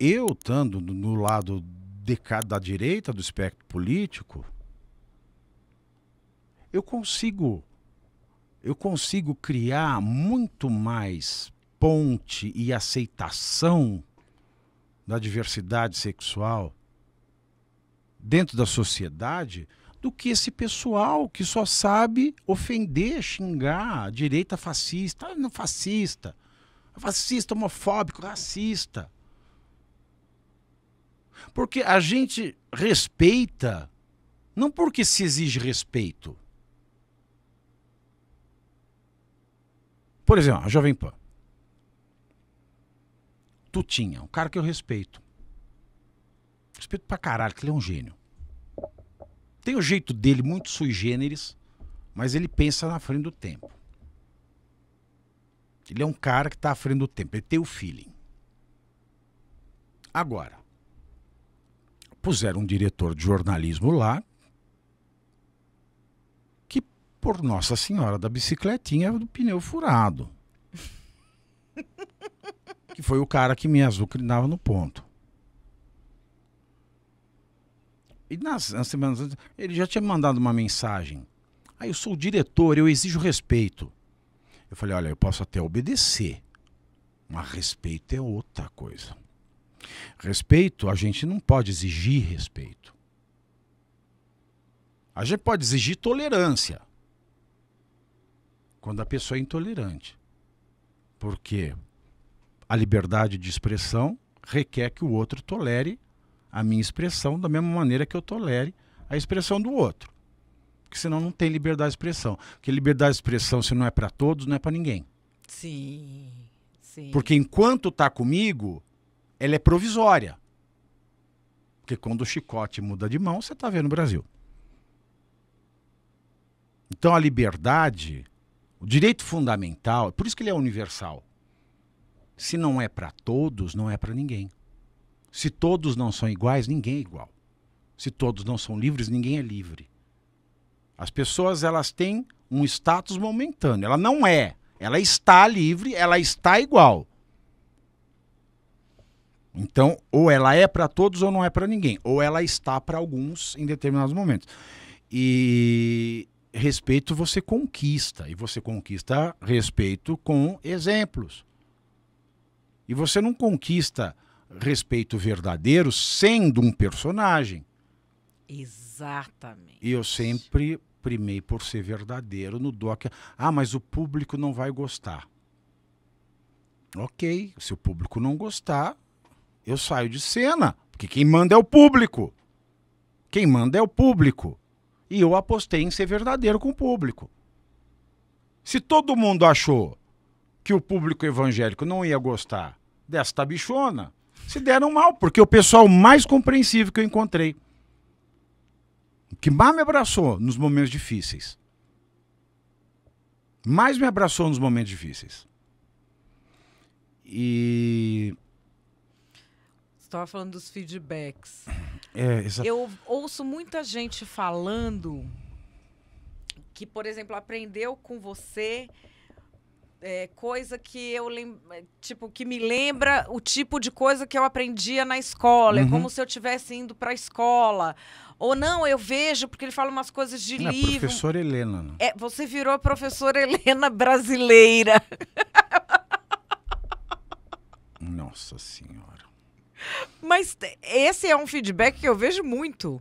eu estando no lado de, da direita do espectro político, eu consigo eu consigo criar muito mais ponte e aceitação da diversidade sexual dentro da sociedade do que esse pessoal que só sabe ofender, xingar a direita fascista, ah, não fascista, fascista, homofóbico, racista. Porque a gente respeita, não porque se exige respeito. Por exemplo, a Jovem Pan. Tutinha, um cara que eu respeito. Respeito pra caralho, que ele é um gênio. Tem o jeito dele muito sui generis, mas ele pensa na frente do tempo. Ele é um cara que está à frente do tempo, ele tem o feeling. Agora, puseram um diretor de jornalismo lá que, por Nossa Senhora da Bicicletinha, do pneu furado. que foi o cara que me azucrinava no ponto. E nas, nas semanas antes, ele já tinha mandado uma mensagem. Aí ah, eu sou o diretor, eu exijo respeito. Eu falei, olha, eu posso até obedecer, mas respeito é outra coisa. Respeito, a gente não pode exigir respeito. A gente pode exigir tolerância quando a pessoa é intolerante. Porque a liberdade de expressão requer que o outro tolere a minha expressão da mesma maneira que eu tolere a expressão do outro. Porque senão não tem liberdade de expressão. Porque liberdade de expressão, se não é para todos, não é para ninguém. Sim, sim. Porque enquanto está comigo, ela é provisória. Porque quando o chicote muda de mão, você está vendo o Brasil. Então a liberdade, o direito fundamental, por isso que ele é universal. Se não é para todos, não é para ninguém. Se todos não são iguais, ninguém é igual. Se todos não são livres, ninguém é livre. As pessoas elas têm um status momentâneo. Ela não é. Ela está livre, ela está igual. Então, ou ela é para todos ou não é para ninguém, ou ela está para alguns em determinados momentos. E respeito você conquista, e você conquista respeito com exemplos. E você não conquista respeito verdadeiro sendo um personagem. Exatamente. E eu sempre primei por ser verdadeiro no doc. Ah, mas o público não vai gostar. Ok, se o público não gostar, eu saio de cena, porque quem manda é o público. Quem manda é o público. E eu apostei em ser verdadeiro com o público. Se todo mundo achou que o público evangélico não ia gostar desta bichona, se deram mal, porque o pessoal mais compreensível que eu encontrei, que mais me abraçou nos momentos difíceis, mais me abraçou nos momentos difíceis. E estava falando dos feedbacks. É, Eu ouço muita gente falando que, por exemplo, aprendeu com você é, coisa que eu lembro, tipo, que me lembra o tipo de coisa que eu aprendia na escola. É uhum. É como se eu estivesse indo para a escola. Ou não, eu vejo, porque ele fala umas coisas de não, livro. Professora Helena. É, você virou a professora Helena brasileira. Nossa Senhora. Mas esse é um feedback que eu vejo muito.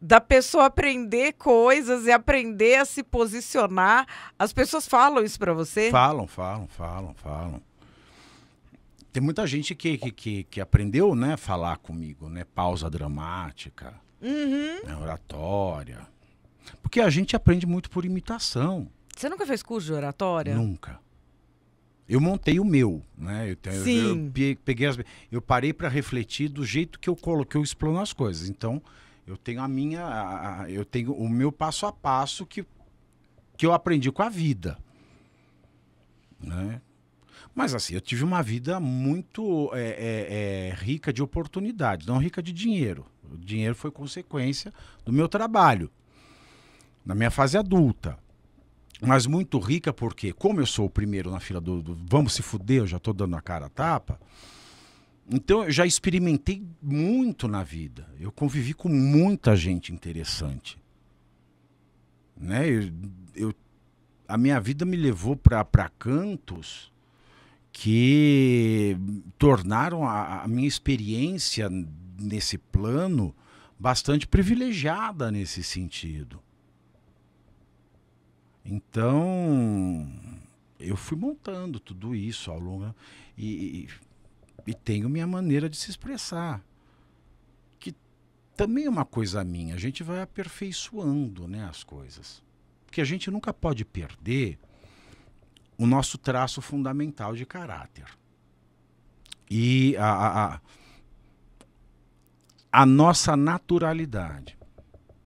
Da pessoa aprender coisas e aprender a se posicionar. As pessoas falam isso para você? Falam, falam, falam, falam. Tem muita gente que, que, que, que aprendeu, né, falar comigo, né? Pausa dramática, uhum. né, oratória. Porque a gente aprende muito por imitação. Você nunca fez curso de oratória? Nunca eu montei o meu, né? Eu, eu peguei as, eu parei para refletir do jeito que eu coloquei, eu explano as coisas. Então, eu tenho a minha, a, a, eu tenho o meu passo a passo que que eu aprendi com a vida, né? Mas assim, eu tive uma vida muito é, é, é, rica de oportunidades, não rica de dinheiro. O dinheiro foi consequência do meu trabalho na minha fase adulta mas muito rica, porque como eu sou o primeiro na fila do, do vamos se fuder, eu já estou dando a cara a tapa. Então eu já experimentei muito na vida. Eu convivi com muita gente interessante. Né? Eu, eu a minha vida me levou para cantos que tornaram a, a minha experiência nesse plano bastante privilegiada nesse sentido. Então, eu fui montando tudo isso ao longo e, e, tenho minha maneira de se expressar que também é uma coisa minha. A gente vai aperfeiçoando né, as coisas. Porque a gente nunca pode perder o nosso traço fundamental de caráter. E a, a, a, a nossa naturalidade.